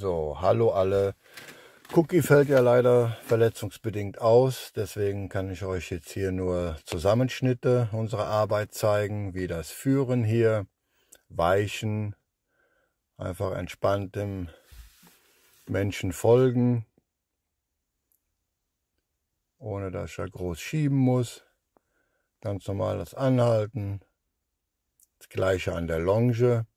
So, hallo alle. Cookie fällt ja leider verletzungsbedingt aus, deswegen kann ich euch jetzt hier nur Zusammenschnitte unserer Arbeit zeigen, wie das Führen hier, Weichen, einfach entspannt dem Menschen folgen, ohne dass er groß schieben muss. Ganz normal das Anhalten, das gleiche an der Longe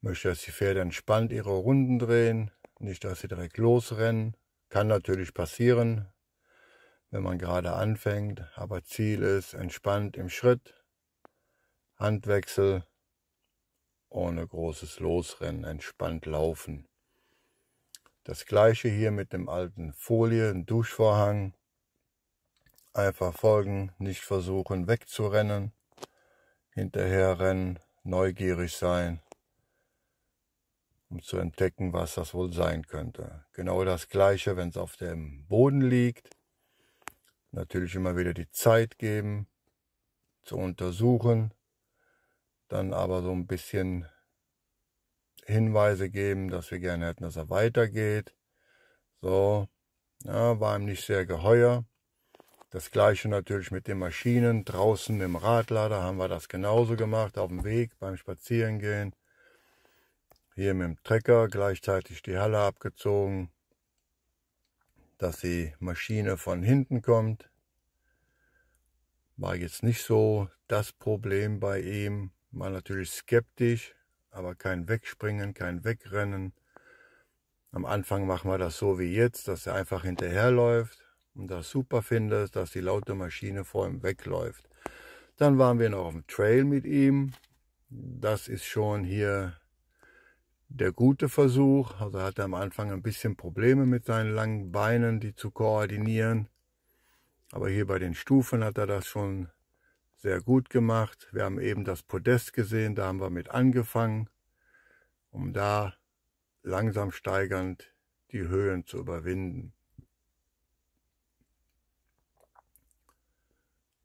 möchte, dass die Pferde entspannt ihre Runden drehen, nicht, dass sie direkt losrennen. Kann natürlich passieren, wenn man gerade anfängt, aber Ziel ist entspannt im Schritt, Handwechsel, ohne großes Losrennen, entspannt laufen. Das gleiche hier mit dem alten Folie, Duschvorhang. Einfach folgen, nicht versuchen wegzurennen, hinterher rennen, neugierig sein, um zu entdecken, was das wohl sein könnte. Genau das gleiche, wenn es auf dem Boden liegt. Natürlich immer wieder die Zeit geben, zu untersuchen, dann aber so ein bisschen Hinweise geben, dass wir gerne hätten, dass er weitergeht. So, ja, war ihm nicht sehr geheuer. Das gleiche natürlich mit den Maschinen. Draußen im Radlader haben wir das genauso gemacht, auf dem Weg, beim Spazierengehen hier mit dem Trecker gleichzeitig die Halle abgezogen, dass die Maschine von hinten kommt. War jetzt nicht so das Problem bei ihm. War natürlich skeptisch, aber kein Wegspringen, kein Wegrennen. Am Anfang machen wir das so wie jetzt, dass er einfach hinterherläuft und das super findet, dass die laute Maschine vor ihm wegläuft. Dann waren wir noch auf dem Trail mit ihm. Das ist schon hier der gute Versuch. Also hatte am Anfang ein bisschen Probleme mit seinen langen Beinen, die zu koordinieren. Aber hier bei den Stufen hat er das schon sehr gut gemacht. Wir haben eben das Podest gesehen, da haben wir mit angefangen, um da langsam steigernd die Höhen zu überwinden.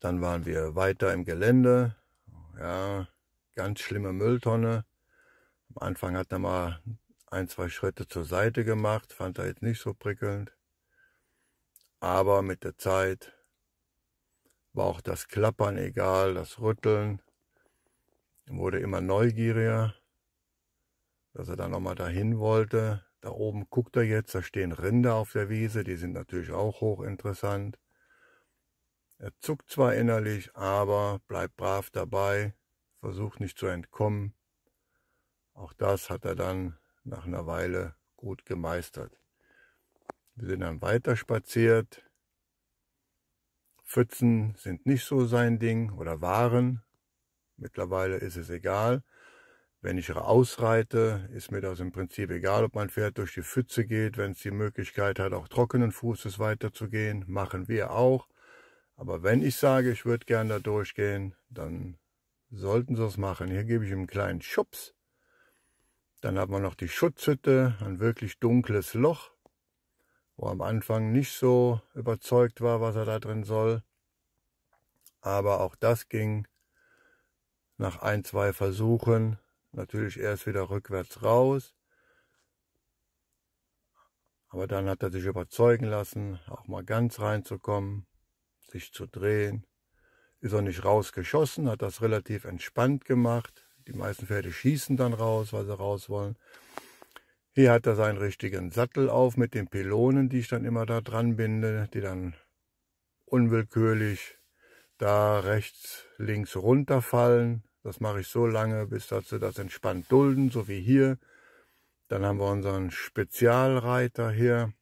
Dann waren wir weiter im Gelände. Ja, ganz schlimme Mülltonne. Am Anfang hat er mal ein, zwei Schritte zur Seite gemacht, fand er jetzt nicht so prickelnd. Aber mit der Zeit war auch das Klappern egal, das Rütteln. Er wurde immer neugieriger, dass er dann nochmal dahin wollte. Da oben guckt er jetzt, da stehen Rinder auf der Wiese, die sind natürlich auch hochinteressant. Er zuckt zwar innerlich, aber bleibt brav dabei, versucht nicht zu entkommen. Auch das hat er dann nach einer Weile gut gemeistert. Wir sind dann weiter spaziert. Pfützen sind nicht so sein Ding oder waren. Mittlerweile ist es egal. Wenn ich ausreite, ist mir das im Prinzip egal, ob mein Pferd durch die Pfütze geht, wenn es die Möglichkeit hat, auch trockenen Fußes weiterzugehen, machen wir auch. Aber wenn ich sage, ich würde gern da durchgehen, dann sollten sie es machen. Hier gebe ich ihm einen kleinen Schubs dann haben wir noch die Schutzhütte, ein wirklich dunkles Loch, wo am Anfang nicht so überzeugt war, was er da drin soll. Aber auch das ging nach ein, zwei Versuchen natürlich erst wieder rückwärts raus. Aber dann hat er sich überzeugen lassen, auch mal ganz reinzukommen, sich zu drehen. Ist er nicht rausgeschossen, hat das relativ entspannt gemacht. Die meisten Pferde schießen dann raus, weil sie raus wollen. Hier hat er seinen richtigen Sattel auf mit den Pylonen, die ich dann immer da dran binde, die dann unwillkürlich da rechts, links runterfallen. Das mache ich so lange, bis dazu das entspannt dulden, so wie hier. Dann haben wir unseren Spezialreiter hier,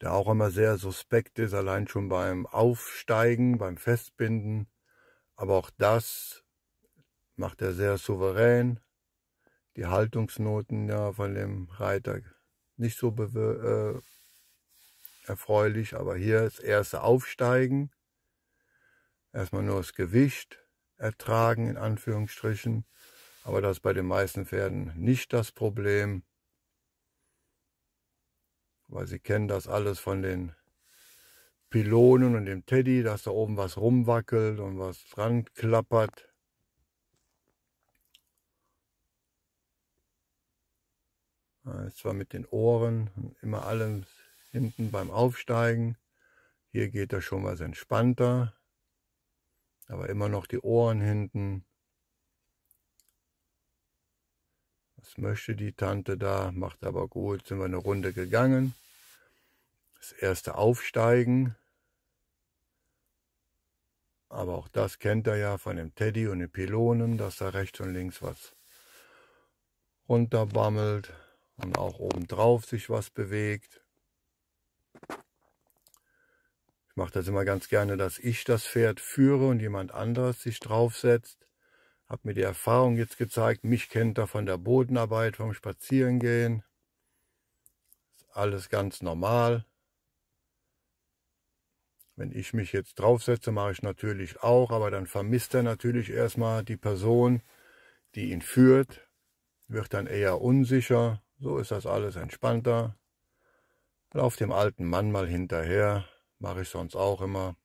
der auch immer sehr suspekt ist, allein schon beim Aufsteigen, beim Festbinden. Aber auch das macht er sehr souverän. Die Haltungsnoten ja von dem Reiter nicht so äh, erfreulich, aber hier das erste Aufsteigen. Erstmal nur das Gewicht ertragen, in Anführungsstrichen. Aber das ist bei den meisten Pferden nicht das Problem, weil sie kennen das alles von den Pylonen und dem Teddy, dass da oben was rumwackelt und was dran klappert. Es war mit den Ohren immer allem hinten beim Aufsteigen. Hier geht er schon was entspannter, aber immer noch die Ohren hinten. Was möchte die Tante da? Macht aber gut, sind wir eine Runde gegangen. Das erste Aufsteigen. Aber auch das kennt er ja von dem Teddy und den Pylonen, dass da rechts und links was runterbammelt und auch obendrauf sich was bewegt. Ich mache das immer ganz gerne, dass ich das Pferd führe und jemand anderes sich draufsetzt. Hab mir die Erfahrung jetzt gezeigt, mich kennt er von der Bodenarbeit, vom Spazierengehen. Ist alles ganz normal. Wenn ich mich jetzt draufsetze, mache ich natürlich auch, aber dann vermisst er natürlich erstmal die Person, die ihn führt, wird dann eher unsicher, so ist das alles entspannter. Lauf dem alten Mann mal hinterher, mache ich sonst auch immer.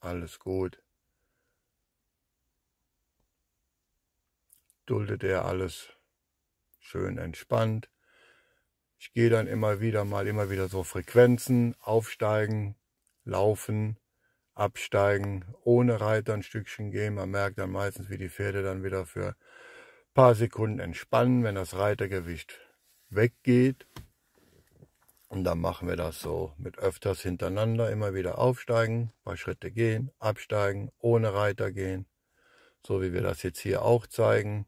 Alles gut. Duldet er alles schön entspannt. Ich gehe dann immer wieder mal, immer wieder so Frequenzen, aufsteigen, laufen, absteigen, ohne Reiter ein Stückchen gehen. Man merkt dann meistens, wie die Pferde dann wieder für ein paar Sekunden entspannen, wenn das Reitergewicht weggeht. Und dann machen wir das so mit öfters hintereinander, immer wieder aufsteigen, paar Schritte gehen, absteigen, ohne Reiter gehen, so wie wir das jetzt hier auch zeigen.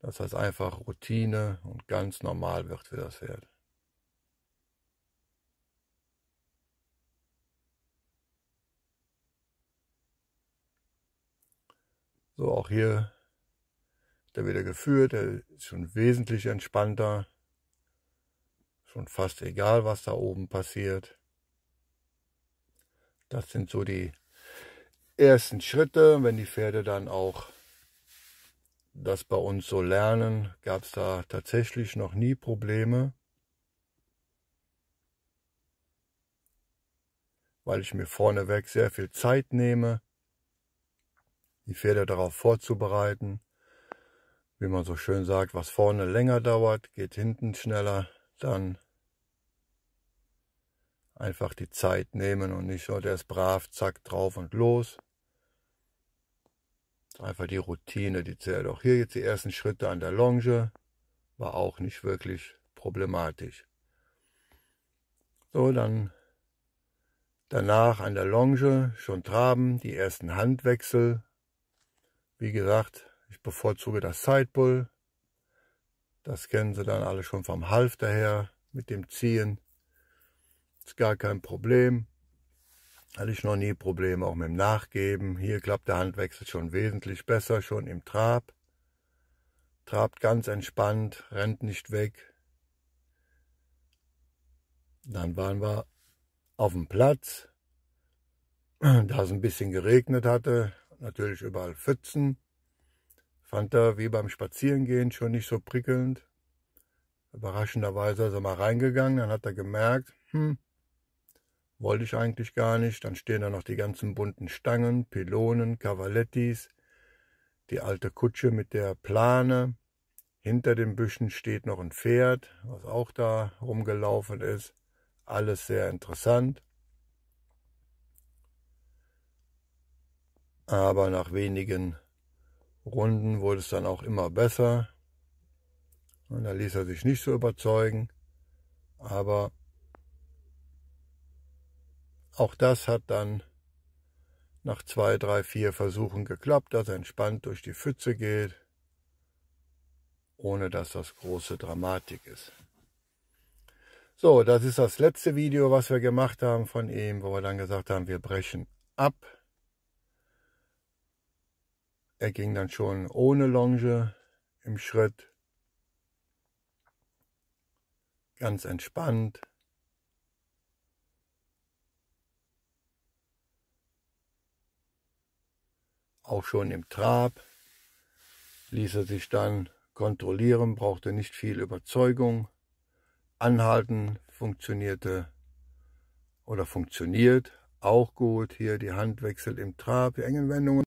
Dass das einfach Routine und ganz normal wird für das Pferd. So, auch hier da wird er geführt, er ist schon wesentlich entspannter, schon fast egal, was da oben passiert. Das sind so die ersten Schritte, wenn die Pferde dann auch das bei uns so lernen, gab es da tatsächlich noch nie Probleme. weil ich mir vorneweg sehr viel Zeit nehme, die Pferde darauf vorzubereiten, wie man so schön sagt, was vorne länger dauert, geht hinten schneller, dann einfach die Zeit nehmen und nicht so, der ist brav, zack, drauf und los. Einfach die Routine, die zählt auch. Hier jetzt die ersten Schritte an der Longe, war auch nicht wirklich problematisch. So, dann danach an der Longe schon traben, die ersten Handwechsel. Wie gesagt, ich bevorzuge das Sidebull. Das kennen Sie dann alle schon vom Halfter her mit dem Ziehen. Ist gar kein Problem. Hatte ich noch nie Probleme, auch mit dem Nachgeben. Hier klappt der Handwechsel schon wesentlich besser, schon im Trab. Trabt ganz entspannt, rennt nicht weg. Dann waren wir auf dem Platz, da es ein bisschen geregnet hatte. Natürlich überall Pfützen. Fand er wie beim Spazierengehen schon nicht so prickelnd. Überraschenderweise ist er mal reingegangen, dann hat er gemerkt, hm, wollte ich eigentlich gar nicht. Dann stehen da noch die ganzen bunten Stangen, Pylonen, Cavalettis, die alte Kutsche mit der Plane. Hinter den Büschen steht noch ein Pferd, was auch da rumgelaufen ist. Alles sehr interessant. Aber nach wenigen Runden wurde es dann auch immer besser. Und da ließ er sich nicht so überzeugen. Aber auch das hat dann nach zwei, drei, vier Versuchen geklappt, dass er entspannt durch die Pfütze geht, ohne dass das große Dramatik ist. So, das ist das letzte Video, was wir gemacht haben von ihm, wo wir dann gesagt haben, wir brechen ab. Er ging dann schon ohne Longe im Schritt, ganz entspannt. Auch schon im Trab ließ er sich dann kontrollieren, brauchte nicht viel Überzeugung. Anhalten funktionierte oder funktioniert auch gut. Hier die Hand wechselt im Trab, die engen Wendungen.